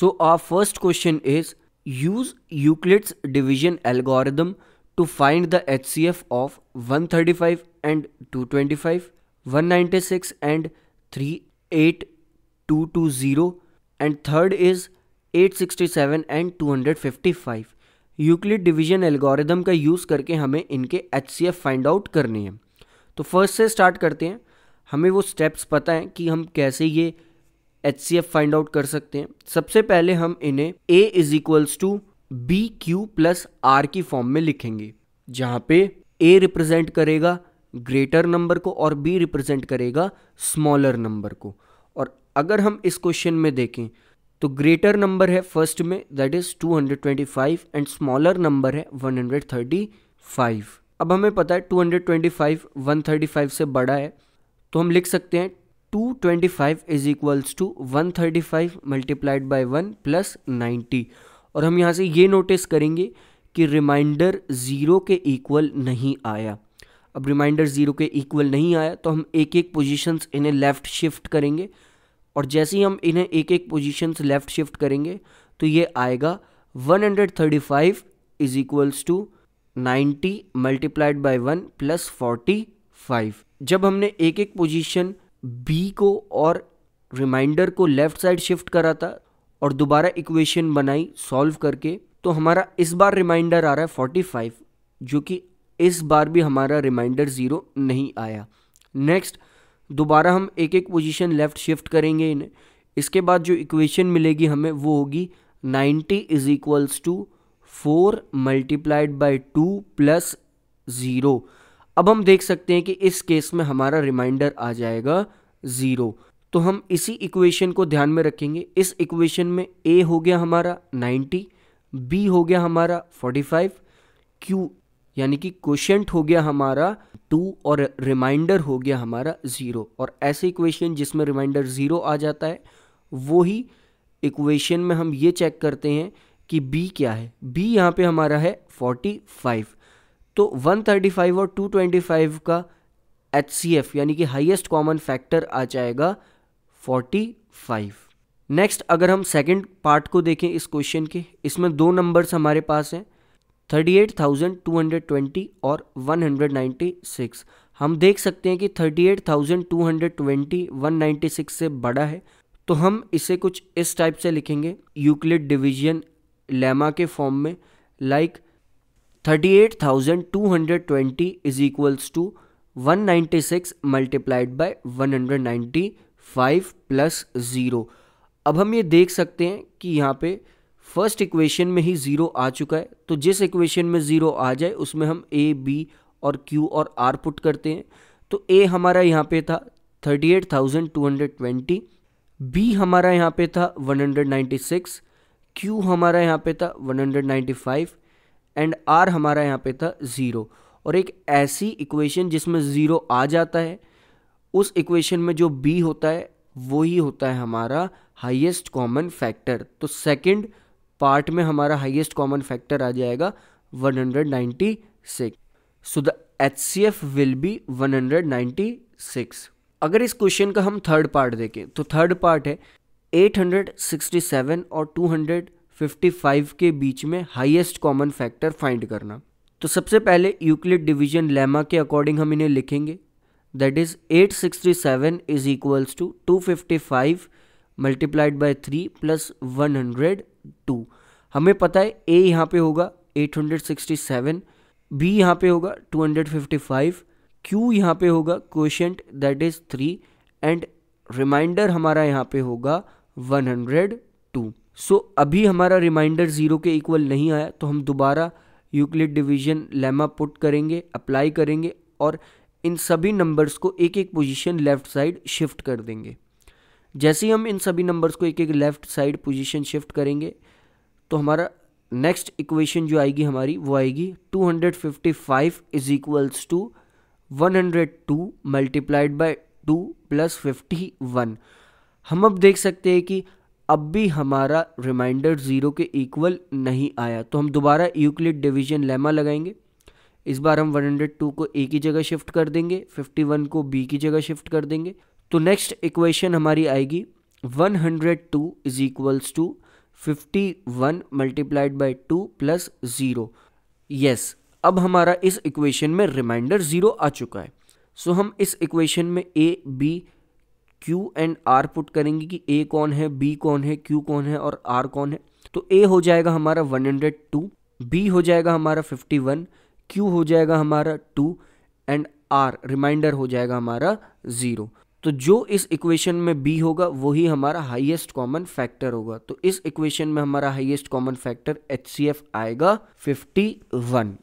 so our first question is use Euclid's division algorithm to find the H C F of one thirty five and two twenty five one ninety six and three eight two two zero and third is eight sixty seven and two hundred fifty five Euclid division algorithm का use करके हमें इनके H C F find out करने हैं तो first से start करते हैं हमें वो स्टेप्स पता हैं कि हम कैसे ये H C F find out कर सकते हैं सबसे पहले हम इन्हें A is equals to B Q plus R की फॉर्म में लिखेंगे जहां पे ए रिप्रेजेंट करेगा ग्रेटर नंबर को और बी रिप्रेजेंट करेगा स्मॉलर नंबर को और अगर हम इस क्वेश्चन में देखें तो ग्रेटर नंबर है फर्स्ट में that is 225 and smaller number है 135 अब हमें पता है 225 135 से बड़ा है तो हम लिख सकते हैं two twenty five is equals to one thirty five multiplied by one plus ninety और हम यहाँ से ये नोटिस करेंगे कि रिमाइंडर ज़ीरो के इक्वल नहीं आया अब रिमाइंडर ज़ीरो के इक्वल नहीं आया तो हम एक एक पोजीशंस इन्हें लेफ़्ट शिफ्ट करेंगे और जैसे ही हम इन्हें एक एक पोजीशंस लेफ़्ट शिफ्ट करेंगे तो ये आएगा one hundred thirty five is equals to ninety multiplied by one plus forty five जब हमने एक एक पोजीशन बी को और रिमाइंडर को लेफ्ट साइड शिफ्ट करा था और दोबारा इक्वेशन बनाई सॉल्व करके तो हमारा इस बार रिमाइंडर आ रहा है फोर्टी फाइव जो कि इस बार भी हमारा रिमाइंडर ज़ीरो नहीं आया नेक्स्ट दोबारा हम एक एक पोजीशन लेफ़्ट शिफ्ट करेंगे इन्हें इसके बाद जो इक्वेशन मिलेगी हमें वो होगी ninety is equals to four multiplied by two plus zero अब हम देख सकते हैं कि इस केस में हमारा रिमाइंडर आ जाएगा ज़ीरो तो हम इसी इक्वेशन को ध्यान में रखेंगे इस इक्वेशन में ए हो गया हमारा 90 बी हो गया हमारा 45 क्यू यानी कि क्वेश्चन हो गया हमारा टू और रिमाइंडर हो गया हमारा ज़ीरो और ऐसे इक्वेशन जिसमें रिमाइंडर ज़ीरो आ जाता है वो ही इक्वेशन में हम ये चेक करते हैं कि बी क्या है बी यहाँ पे हमारा है 45 तो 135 और 225 का एच यानी कि हाईएस्ट कॉमन फैक्टर आ जाएगा 45 नेक्स्ट अगर हम सेकंड पार्ट को देखें इस क्वेश्चन के इसमें दो नंबर्स हमारे पास हैं 38,220 और 196 हम देख सकते हैं कि 38,220 196 से बड़ा है तो हम इसे कुछ इस टाइप से लिखेंगे यूक्लिड डिवीजन लेमा के फॉर्म में like like thirty eight thousand two hundred twenty is equals to one ninety six multiplied by one hundred ninety five plus zero अब हम ये देख सकते हैं कि यहाँ पे फर्स्ट इक्वेशन में ही ज़ीरो आ चुका है तो जिस इक्वेशन में ज़ीरो आ जाए उसमें हम ए बी और क्यू और आर पुट करते हैं तो ए हमारा यहाँ पे था thirty eight thousand two hundred twenty B हमारा यहाँ पे था one hundred ninety six Q हमारा यहाँ पे था one hundred ninety five and R हमारा यहाँ पे था ज़ीरो और एक ऐसी इक्वेशन जिसमें ज़ीरो आ जाता है उस इक्वेशन में जो बी होता है वो ही होता है हमारा हाईएस्ट कॉमन फैक्टर तो सेकंड पार्ट में हमारा हाईएस्ट कॉमन फैक्टर आ जाएगा 196 so the H C F will be 196 अगर इस क्वेश्चन का हम थर्ड पार्ट देखें तो थर्ड पार्ट है 867 और 55 के बीच में हाईएस्ट कॉमन फैक्टर फाइंड करना तो सबसे पहले यूक्लिड डिवीजन लेमा के अकॉर्डिंग हम इन्हें लिखेंगे that is 867 is equals to 255 multiplied by 3 plus 102 हमें पता है ए यहाँ पे होगा 867 बी यहाँ पे होगा 255 क्यू यहाँ पे होगा question that is 3 and remainder हमारा यहाँ पे होगा 102 सो अभी हमारा रिमाइंडर ज़ीरो के इक्वल नहीं आया तो हम दोबारा यूक्लिड डिवीजन लेमा पुट करेंगे अप्लाई करेंगे और इन सभी नंबर्स को एक एक पोजीशन लेफ़्ट साइड शिफ्ट कर देंगे जैसे ही हम इन सभी नंबर्स को एक एक लेफ़्ट साइड पोजीशन शिफ्ट करेंगे तो हमारा नेक्स्ट इक्वेशन जो आएगी हमारी वो आएगी 255 hundred fifty five is equals to one hundred two multiplied by two plus fifty one हम अब देख सकते हैं कि अब भी हमारा रिमाइंडर ज़ीरो के इक्वल नहीं आया तो हम दोबारा यूक्लिड डिवीजन लेमा लगाएंगे इस बार हम 102 को ए की जगह शिफ्ट कर देंगे 51 को बी की जगह शिफ्ट कर देंगे तो नेक्स्ट इक्वेशन हमारी आएगी 102 hundred two is equals to fifty one multiplied by two plus zero yes अब हमारा इस इक्वेशन में रिमाइंडर ज़ीरो आ चुका है सो so, हम इस इक्वेशन में A B Q and R put करेंगे कि ए कौन है बी कौन है क्यू कौन है और आर कौन है तो ए हो जाएगा हमारा 102 बी हो जाएगा हमारा 51 क्यू हो जाएगा हमारा टू एंड आर रिमाइंडर हो जाएगा हमारा ज़ीरो तो जो इस इक्वेशन में बी होगा वही हमारा हाईएस्ट कॉमन फैक्टर होगा तो इस इक्वेशन में हमारा हाईएस्ट कॉमन फैक्टर एच आएगा 51